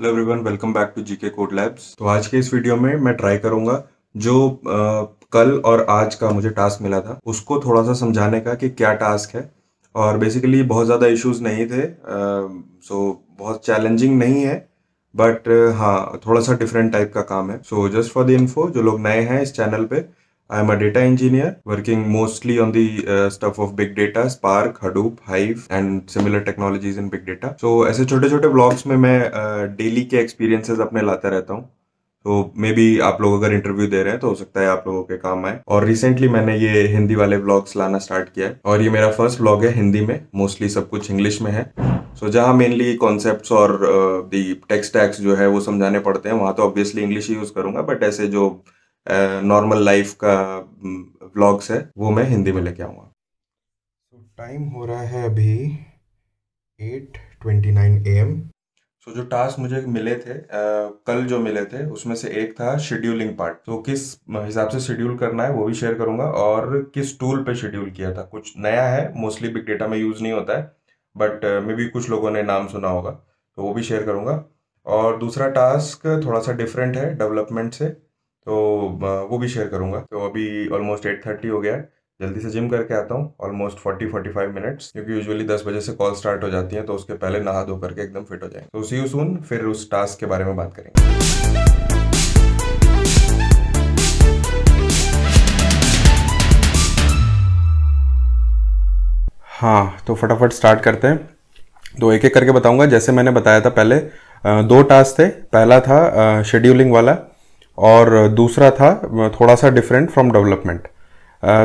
Hello everyone welcome back to GK code labs तो आज के इस वीडियो में मैं ट्राई करूंगा जो आ, कल और आज का मुझे टास्क मिला था उसको थोड़ा सा समझाने का कि क्या टास्क है और बेसिकली बहुत ज़्यादा इश्यूज नहीं थे सो बहुत चैलेंजिंग नहीं है बट हाँ थोड़ा सा डिफरेंट टाइप का काम है so just for the info जो लोग नए हैं इस चैनल पर I am a data engineer working mostly on the uh, stuff of big data, Spark, Hadoop, Hive and similar technologies in big data. So ऐसे छोटे छोटे ब्लॉग्स में मैं डेली uh, के एक्सपीरियंसेस अपने लाता रहता हूँ तो मे बी आप लोग अगर इंटरव्यू दे रहे हैं तो हो सकता है आप लोगों के काम आए और रिसेंटली मैंने ये हिंदी वाले ब्लॉग्स लाना स्टार्ट किया है और ये मेरा फर्स्ट ब्लॉग है हिंदी में मोस्टली सब कुछ इंग्लिश में है सो so, जहाँ मेनली कॉन्सेप्ट और दी टेक्स्ट टैक्स जो है वो समझाने पड़ते हैं वहाँ तो ऑब्वियसली इंग्लिश ही यूज़ करूँगा बट ऐसे जो नॉर्मल लाइफ का ब्लॉग्स है वो मैं हिंदी में लेके आऊँगा तो टाइम हो रहा है अभी eight twenty nine A M so जो टास्क मुझे मिले थे आ, कल जो मिले थे उसमें से एक था शेड्यूलिंग पार्ट तो किस हिसाब से शेड्यूल करना है वो भी शेयर करूंगा और किस टूल पे शेड्यूल किया था कुछ नया है मोस्टली बिग डेटा में यूज़ नहीं होता है बट मे बी कुछ लोगों ने नाम सुना होगा तो वो भी शेयर करूंगा और दूसरा टास्क थोड़ा सा डिफरेंट है डेवलपमेंट से तो वो भी शेयर करूँगा तो अभी ऑलमोस्ट एट थर्टी हो गया है जल्दी से जिम करके आता हूँ almost forty forty five minutes क्योंकि यूजुअली दस बजे से कॉल स्टार्ट हो जाती है तो उसके पहले नहा धो करके एकदम फिट हो जाए तो सी यू सून फिर उस टास्क के बारे में बात करेंगे हाँ तो फटाफट स्टार्ट करते हैं तो एक एक करके बताऊंगा जैसे मैंने बताया था पहले दो टास्क थे पहला था शेड्यूलिंग वाला और दूसरा था थोड़ा सा डिफरेंट फ्रॉम डेवलपमेंट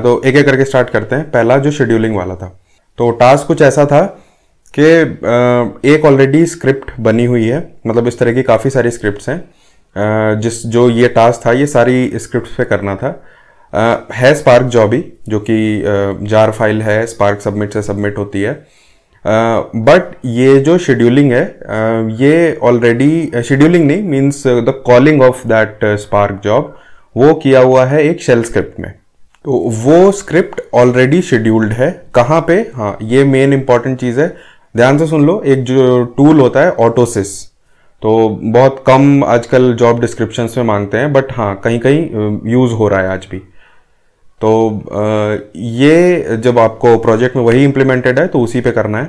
तो एक एक करके स्टार्ट करते हैं पहला जो शेड्यूलिंग वाला था तो टास्क कुछ ऐसा था कि एक ऑलरेडी स्क्रिप्ट बनी हुई है मतलब इस तरह की काफ़ी सारी स्क्रिप्ट्स हैं जिस जो ये टास्क था ये सारी स्क्रिप्ट पे करना था है स्पार्क जॉबी जो कि जार फाइल है स्पार्क सबमिट से सबमिट होती है बट uh, ये जो शेड्यूलिंग है uh, ये ऑलरेडी शेड्यूलिंग uh, नहीं means the calling of that spark job वो किया हुआ है एक शेल स्क्रिप्ट में तो वो स्क्रिप्ट ऑलरेडी शेड्यूल्ड है कहाँ पे हाँ ये मेन इंपॉर्टेंट चीज़ है ध्यान से सुन लो एक जो टूल होता है ऑटोसिस तो बहुत कम आजकल जॉब डिस्क्रिप्शन में मांगते हैं बट हाँ कहीं कहीं यूज़ हो रहा है आज भी तो ये जब आपको प्रोजेक्ट में वही इम्प्लीमेंटेड है तो उसी पे करना है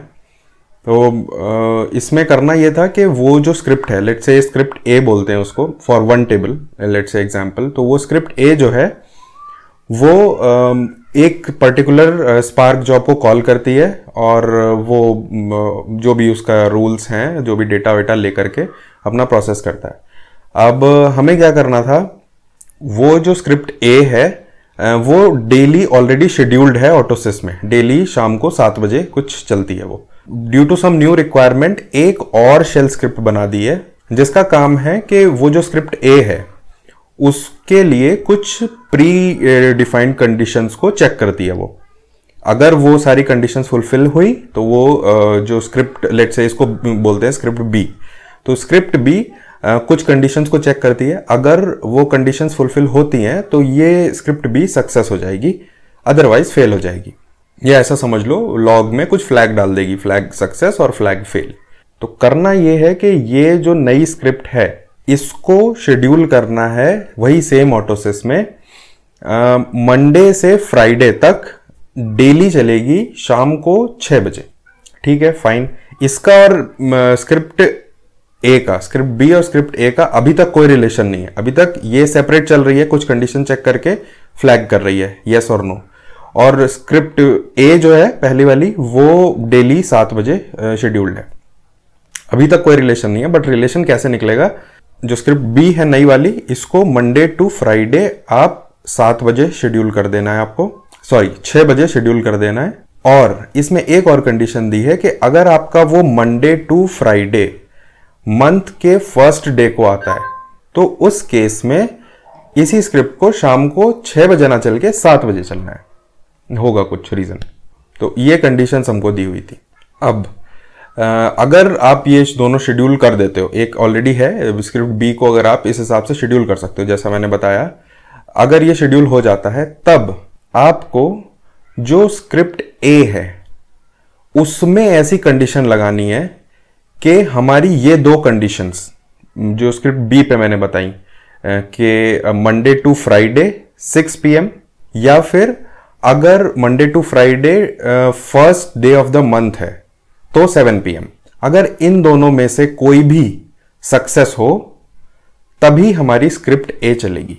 तो इसमें करना ये था कि वो जो स्क्रिप्ट है लेट से स्क्रिप्ट ए बोलते हैं उसको for one table let say example तो वो स्क्रिप्ट ए जो है वो एक पर्टिकुलर स्पार्क जॉब को कॉल करती है और वो जो भी उसका रूल्स हैं जो भी डेटा वेटा लेकर के अपना प्रोसेस करता है अब हमें क्या करना था वो जो स्क्रिप्ट ए है वो डेली ऑलरेडी शेड्यूल्ड है ऑटोसिस में डेली शाम को सात बजे कुछ चलती है वो due to some new requirement एक और शेल स्क्रिप्ट बना दी है जिसका काम है कि वो जो स्क्रिप्ट ए है उसके लिए कुछ प्री डिफाइंड कंडीशंस को चेक करती है वो अगर वो सारी कंडीशंस फुलफिल हुई तो वो जो स्क्रिप्ट लेट से इसको बोलते हैं स्क्रिप्ट बी तो स्क्रिप्ट बी कुछ कंडीशंस को चेक करती है अगर वो कंडीशंस फुलफिल होती हैं तो ये स्क्रिप्ट भी सक्सेस हो जाएगी अदरवाइज फेल हो जाएगी ये ऐसा समझ लो लॉग में कुछ फ्लैग डाल देगी फ्लैग सक्सेस और फ्लैग फेल तो करना ये है कि ये जो नई स्क्रिप्ट है इसको शेड्यूल करना है वही सेम ऑटोसिस में मंडे से फ्राइडे तक डेली चलेगी शाम को छः बजे ठीक है फाइन इसका और स्क्रिप्ट ए का स्क्रिप्ट बी और स्क्रिप्ट ए का अभी तक कोई रिलेशन नहीं है अभी तक ये सेपरेट चल रही है कुछ कंडीशन चेक करके फ्लैग कर रही है यस और नो और स्क्रिप्ट ए जो है पहली वाली वो डेली सात बजे शेड्यूल्ड है अभी तक कोई रिलेशन नहीं है बट रिलेशन कैसे निकलेगा जो स्क्रिप्ट बी है नई वाली इसको मंडे टू फ्राइडे आप सात बजे शेड्यूल कर देना है आपको सॉरी छह बजे शेड्यूल कर देना है और इसमें एक और कंडीशन दी है कि अगर आपका वो मंडे टू फ्राइडे मंथ के फर्स्ट डे को आता है तो उस केस में इसी स्क्रिप्ट को शाम को छः बजे ना चल के सात बजे चलना है होगा कुछ रीज़न तो ये कंडीशन हमको दी हुई थी अब अगर आप ये दोनों शेड्यूल कर देते हो एक ऑलरेडी है स्क्रिप्ट बी को अगर आप इस हिसाब से शेड्यूल कर सकते हो जैसा मैंने बताया अगर ये शेड्यूल हो जाता है तब आपको जो स्क्रिप्ट ए है उसमें ऐसी कंडीशन लगानी है कि हमारी ये दो कंडीशंस जो स्क्रिप्ट बी पे मैंने बताई कि मंडे टू फ्राइडे 6 पीएम या फिर अगर Monday to Friday first day of the month है तो 7 पीएम अगर इन दोनों में से कोई भी सक्सेस हो तभी हमारी स्क्रिप्ट ए चलेगी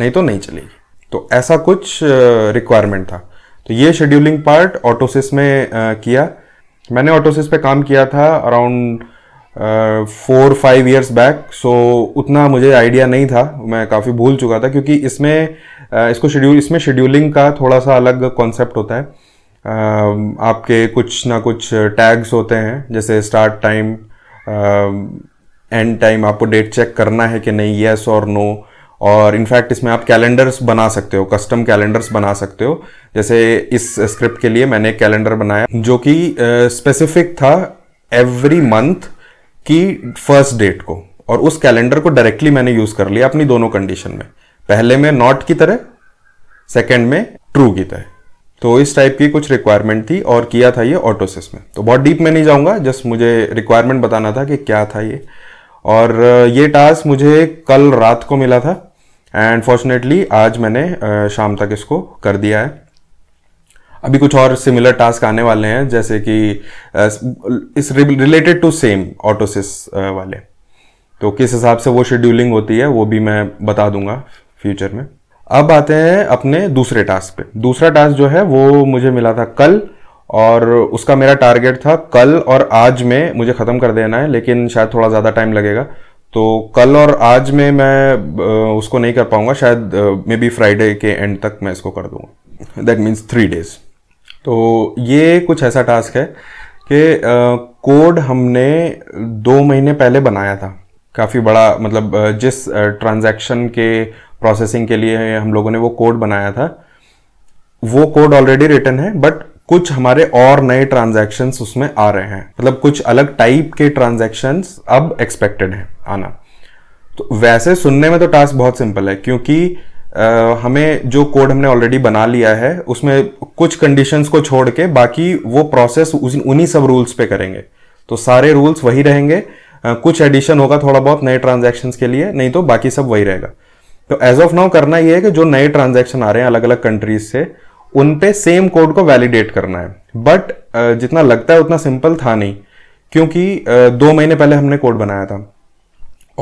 नहीं तो नहीं चलेगी तो ऐसा कुछ रिक्वायरमेंट था तो ये शेड्यूलिंग पार्ट ऑटोसिस में किया मैंने ऑटोसिस पे काम किया था around four five years back so उतना मुझे आइडिया नहीं था मैं काफ़ी भूल चुका था क्योंकि इसमें uh, इसको शेड्यूल इसमें शेड्यूलिंग का थोड़ा सा अलग कॉन्सेप्ट होता है uh, आपके कुछ ना कुछ टैग्स होते हैं जैसे स्टार्ट टाइम एंड टाइम आपको डेट चेक करना है कि नहीं येस और नो और इनफैक्ट इसमें आप कैलेंडर्स बना सकते हो कस्टम कैलेंडर्स बना सकते हो जैसे इस स्क्रिप्ट के लिए मैंने एक कैलेंडर बनाया जो कि स्पेसिफिक था एवरी मंथ की फर्स्ट डेट को और उस कैलेंडर को डायरेक्टली मैंने यूज कर लिया अपनी दोनों कंडीशन में पहले में नॉट की तरह सेकेंड में ट्रू की तरह तो इस टाइप की कुछ रिक्वायरमेंट थी और किया था ये ऑटोसिस में तो बहुत डीप में नहीं जाऊंगा जस्ट मुझे रिक्वायरमेंट बताना था कि क्या था ये और ये टास्क मुझे कल रात को मिला था एंड फॉर्चुनेटली आज मैंने शाम तक इसको कर दिया है अभी कुछ और सिमिलर टास्क आने वाले हैं जैसे कि इस रिलेटेड टू सेम ऑटोसिस वाले तो किस हिसाब से वो शेड्यूलिंग होती है वो भी मैं बता दूंगा फ्यूचर में अब आते हैं अपने दूसरे टास्क पे दूसरा टास्क जो है वो मुझे मिला था कल और उसका मेरा टारगेट था कल और आज में मुझे ख़त्म कर देना है लेकिन शायद थोड़ा ज़्यादा टाइम लगेगा तो कल और आज में मैं उसको नहीं कर पाऊंगा शायद मे बी फ्राइडे के एंड तक मैं इसको कर दूंगा दैट मीन्स थ्री डेज तो ये कुछ ऐसा टास्क है कि कोड हमने दो महीने पहले बनाया था काफ़ी बड़ा मतलब जिस ट्रांजैक्शन के प्रोसेसिंग के लिए हम लोगों ने वो कोड बनाया था वो कोड ऑलरेडी रिटर्न है बट कुछ हमारे और नए ट्रांजेक्शन उसमें आ रहे हैं मतलब कुछ अलग टाइप के ट्रांजेक्शन अब एक्सपेक्टेड है आना तो वैसे सुनने में तो टास्क बहुत सिंपल है क्योंकि आ, हमें जो कोड हमने ऑलरेडी बना लिया है उसमें कुछ कंडीशंस को छोड़ के बाकी वो प्रोसेस उन्हीं सब रूल्स पे करेंगे तो सारे रूल्स वही रहेंगे आ, कुछ एडिशन होगा थोड़ा बहुत नए ट्रांजेक्शन के लिए नहीं तो बाकी सब वही रहेगा तो एज ऑफ नाउ करना ये है कि जो नए ट्रांजेक्शन आ रहे हैं अलग अलग कंट्रीज से उन पे सेम कोड को वैलिडेट करना है बट जितना लगता है उतना सिंपल था नहीं क्योंकि दो महीने पहले हमने कोड बनाया था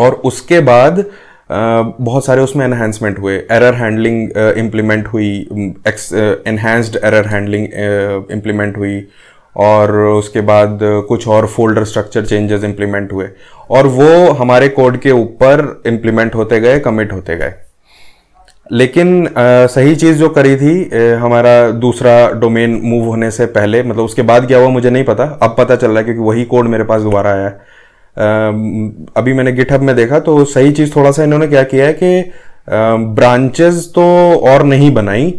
और उसके बाद बहुत सारे उसमें एनहेंसमेंट हुए एरर हैंडलिंग इम्प्लीमेंट हुई एनहेंस्ड एरर हैंडलिंग इम्प्लीमेंट हुई और उसके बाद कुछ और फोल्डर स्ट्रक्चर चेंजेस इम्प्लीमेंट हुए और वो हमारे कोड के ऊपर इम्प्लीमेंट होते गए कमिट होते गए लेकिन आ, सही चीज़ जो करी थी ए, हमारा दूसरा डोमेन मूव होने से पहले मतलब उसके बाद क्या हुआ मुझे नहीं पता अब पता चल रहा है क्योंकि वही कोड मेरे पास दोबारा आया है अभी मैंने गिटहब में देखा तो सही चीज़ थोड़ा सा इन्होंने क्या किया है कि ब्रांचेस तो और नहीं बनाई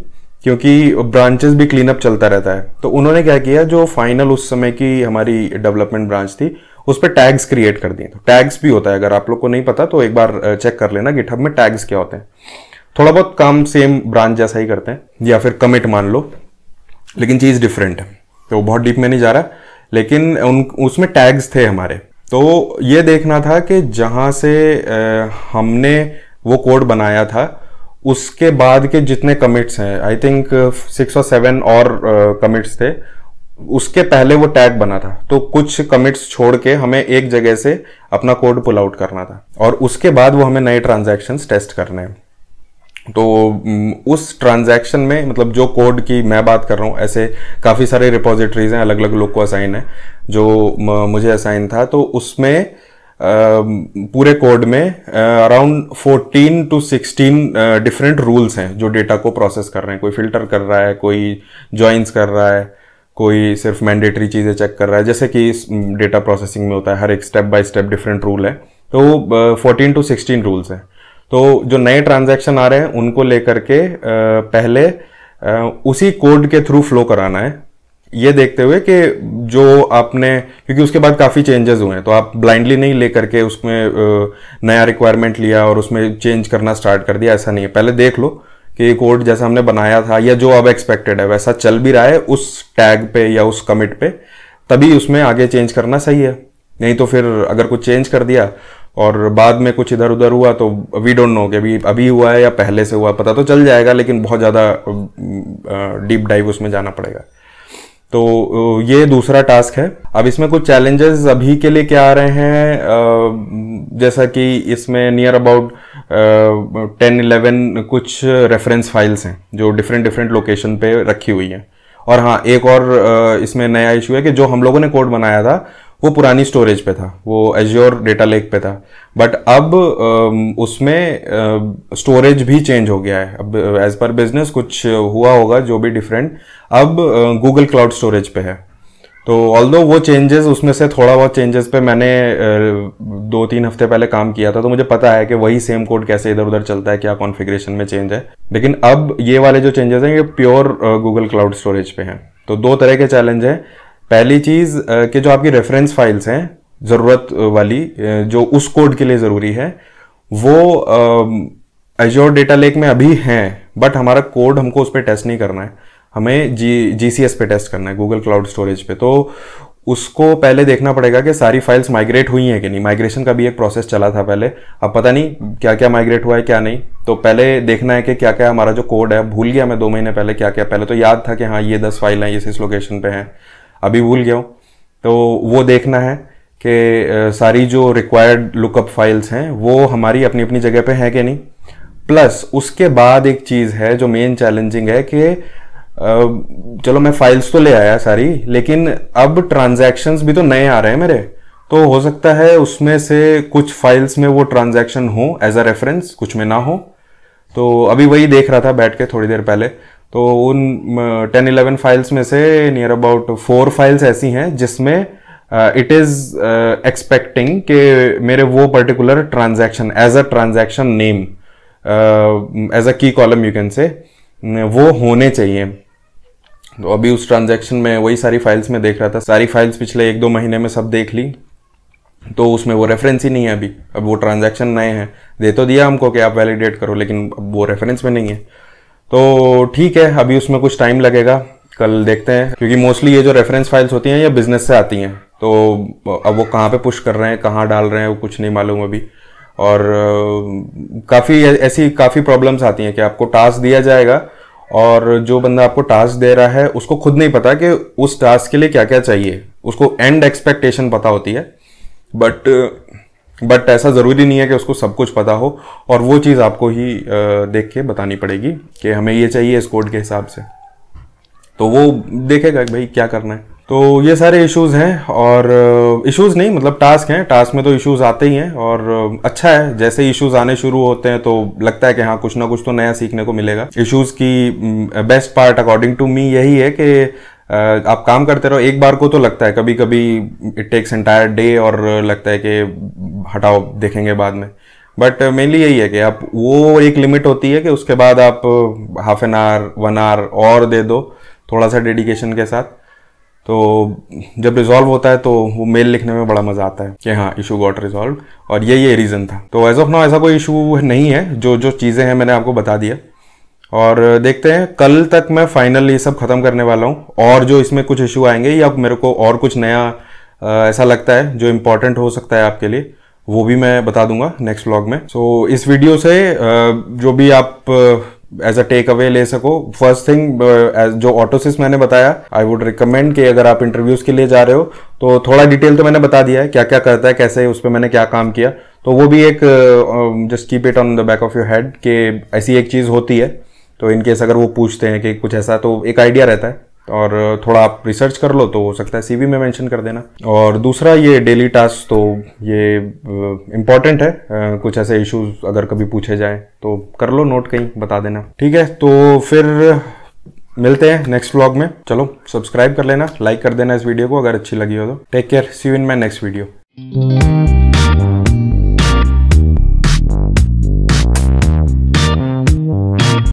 क्योंकि ब्रांचेस भी क्लीन अप चलता रहता है तो उन्होंने क्या किया जो फाइनल उस समय की हमारी डेवलपमेंट ब्रांच थी उस पर टैग्स क्रिएट कर दिए तो टैग्स भी होता है अगर आप लोग को नहीं पता तो एक बार चेक कर लेना गिटहब में टैग्स क्या होते हैं थोड़ा बहुत काम सेम ब्रांच जैसा ही करते हैं या फिर कमिट मान लो लेकिन चीज़ डिफरेंट है तो बहुत डीप में नहीं जा रहा लेकिन उन उसमें टैग्स थे हमारे तो ये देखना था कि जहाँ से आ, हमने वो कोड बनाया था उसके बाद के जितने कमिट्स हैं आई थिंक सिक्स और सेवन और कमिट्स थे उसके पहले वो टैग बना था तो कुछ कमिट्स छोड़ के हमें एक जगह से अपना कोड पुल आउट करना था और उसके बाद वो हमें नए ट्रांजेक्शन टेस्ट करने हैं तो उस ट्रांजैक्शन में मतलब जो कोड की मैं बात कर रहा हूँ ऐसे काफ़ी सारे रिपोजिटरीज हैं अलग अलग लोग को असाइन है जो मुझे असाइन था तो उसमें पूरे कोड में अराउंड 14 टू 16 डिफरेंट रूल्स हैं जो डेटा को प्रोसेस कर रहे हैं कोई फिल्टर कर रहा है कोई ज्वाइंस कर रहा है कोई सिर्फ मैंडेटरी चीज़ें चेक कर रहा है जैसे कि इस डेटा प्रोसेसिंग में होता है हर एक step by step different rule है तो फोर्टीन टू सिक्सटीन रूल्स हैं तो जो नए ट्रांजैक्शन आ रहे हैं उनको लेकर के पहले उसी कोड के थ्रू फ्लो कराना है ये देखते हुए कि जो आपने क्योंकि उसके बाद काफ़ी चेंजेस हुए हैं तो आप ब्लाइंडली नहीं लेकर के उसमें नया रिक्वायरमेंट लिया और उसमें चेंज करना स्टार्ट कर दिया ऐसा नहीं है पहले देख लो कि कोड जैसा हमने बनाया था या जो अब एक्सपेक्टेड है वैसा चल भी रहा है उस टैग पे या उस कमिट पे तभी उसमें आगे चेंज करना सही है नहीं तो फिर अगर कुछ चेंज कर दिया और बाद में कुछ इधर उधर हुआ तो वी डोंट नो कि अभी अभी हुआ है या पहले से हुआ पता तो चल जाएगा लेकिन बहुत ज़्यादा डीप डाइव उसमें जाना पड़ेगा तो ये दूसरा टास्क है अब इसमें कुछ चैलेंजेस अभी के लिए क्या आ रहे हैं जैसा कि इसमें नियर अबाउट टेन इलेवन कुछ रेफरेंस फाइल्स हैं जो डिफरेंट डिफरेंट लोकेशन पे रखी हुई हैं और हाँ एक और इसमें नया इशू है कि जो हम लोगों ने कोड बनाया था वो पुरानी स्टोरेज पे था वो एज्योर डेटा लेक पे था बट अब उसमें स्टोरेज भी चेंज हो गया है अब एज पर बिजनेस कुछ हुआ होगा जो भी डिफरेंट अब गूगल क्लाउड स्टोरेज पे है तो ऑल दो वो चेंजेस उसमें से थोड़ा बहुत चेंजेस पे मैंने दो तीन हफ्ते पहले काम किया था तो मुझे पता है कि वही सेम कोड कैसे इधर उधर चलता है क्या कॉन्फ़िगरेशन में चेंज है लेकिन अब ये वाले जो चेंजेस हैं ये प्योर गूगल क्लाउड स्टोरेज पे हैं तो दो तरह के चैलेंज हैं पहली चीज़ के जो आपकी रेफरेंस फाइल्स हैं ज़रूरत वाली जो उस कोड के लिए ज़रूरी है वो एजोर डेटा लेक में अभी हैं बट हमारा कोड हमको उस पर टेस्ट नहीं करना है हमें जी जी सी एस पे टेस्ट करना है गूगल क्लाउड स्टोरेज पे तो उसको पहले देखना पड़ेगा कि सारी फाइल्स माइग्रेट हुई हैं कि नहीं माइग्रेशन का भी एक प्रोसेस चला था पहले अब पता नहीं क्या क्या माइग्रेट हुआ है क्या नहीं तो पहले देखना है कि क्या क्या हमारा जो कोड है भूल गया मैं दो महीने पहले क्या क्या पहले तो याद था कि हाँ ये दस फाइल हैं ये इस लोकेशन पे हैं अभी भूल गया हूँ तो वो देखना है कि सारी जो रिक्वायर्ड लुकअप फाइल्स हैं वो हमारी अपनी अपनी जगह पे हैं कि नहीं प्लस उसके बाद एक चीज़ है जो मेन चैलेंजिंग है कि चलो मैं फाइल्स तो ले आया सारी लेकिन अब ट्रांजैक्शंस भी तो नए आ रहे हैं मेरे तो हो सकता है उसमें से कुछ फाइल्स में वो ट्रांजैक्शन हो एज अ रेफरेंस कुछ में ना हो तो अभी वही देख रहा था बैठ के थोड़ी देर पहले तो उन टेन इलेवन फाइल्स में से नियर अबाउट फोर फाइल्स ऐसी हैं जिसमें इट इज एक्सपेक्टिंग के मेरे वो particular transaction as a transaction name as a key column you can say वो होने चाहिए तो अभी उस ट्रांजैक्शन में वही सारी फाइल्स में देख रहा था सारी फाइल्स पिछले एक दो महीने में सब देख ली तो उसमें वो रेफरेंस ही नहीं है अभी अब वो ट्रांजैक्शन नए हैं दे तो दिया हमको कि आप वैलिडेट करो लेकिन अब वो रेफरेंस में नहीं है तो ठीक है अभी उसमें कुछ टाइम लगेगा कल देखते हैं क्योंकि मोस्टली ये जो रेफरेंस फाइल्स होती हैं ये बिजनेस से आती हैं तो अब वो कहाँ पे पुश कर रहे हैं कहाँ डाल रहे हैं वो कुछ नहीं मालूम अभी और काफ़ी ऐसी काफ़ी प्रॉब्लम्स आती हैं कि आपको टास्क दिया जाएगा और जो बंदा आपको टास्क दे रहा है उसको खुद नहीं पता कि उस टास्क के लिए क्या क्या चाहिए उसको एंड एक्सपेक्टेशन पता होती है बट बट ऐसा ज़रूरी नहीं है कि उसको सब कुछ पता हो और वो चीज़ आपको ही देख के बतानी पड़ेगी कि हमें ये चाहिए इस कोड के हिसाब से तो वो देखेगा भाई क्या करना है तो ये सारे इश्यूज हैं और इश्यूज नहीं मतलब टास्क हैं टास्क में तो इश्यूज आते ही हैं और अच्छा है जैसे ही इश्यूज आने शुरू होते हैं तो लगता है कि हाँ कुछ ना कुछ तो नया सीखने को मिलेगा इश्यूज की best part according to me यही है कि आप काम करते रहो एक बार को तो लगता है कभी कभी इट टेक्स एंटायर डे और लगता है कि हटाओ देखेंगे बाद में बट मेनली uh, यही है कि आप वो एक लिमिट होती है कि उसके बाद आप half an hour one hour और दे दो थोड़ा सा डेडिकेशन के साथ तो जब रिजॉल्व होता है तो वो मेल लिखने में बड़ा मज़ा आता है कि हाँ इशू गॉट रिजॉल्व और ये ये रीज़न था तो एज ऑफ नाउ ऐसा कोई इशू नहीं है जो जो चीज़ें हैं मैंने आपको बता दिया और uh, देखते हैं कल तक मैं फाइनल ये सब ख़त्म करने वाला हूँ और जो इसमें कुछ इशू आएंगे या मेरे को और कुछ नया uh, ऐसा लगता है जो इम्पोर्टेंट हो सकता है आपके लिए वो भी मैं बता दूंगा नेक्स्ट ब्लॉग में सो so, इस वीडियो से जो भी आप एज अ टेक अवे ले सको फर्स्ट थिंग जो ऑटोसिस मैंने बताया आई वुड रिकमेंड कि अगर आप इंटरव्यूज के लिए जा रहे हो तो थोड़ा डिटेल तो मैंने बता दिया है क्या क्या करता है कैसे उस पर मैंने क्या काम किया तो वो भी एक just keep it on the back of your head कि ऐसी एक चीज़ होती है तो इनकेस अगर वो पूछते हैं कि कुछ ऐसा तो एक आइडिया रहता है और थोड़ा आप रिसर्च कर लो तो हो सकता है सीवी में मेंशन कर देना और दूसरा ये डेली टास्क तो ये इम्पॉर्टेंट है कुछ ऐसे इश्यूज अगर कभी पूछे जाए तो कर लो नोट कहीं बता देना ठीक है तो फिर मिलते हैं नेक्स्ट व्लॉग में चलो सब्सक्राइब कर लेना लाइक कर देना इस वीडियो को अगर अच्छी लगी हो तो take care see you in my next video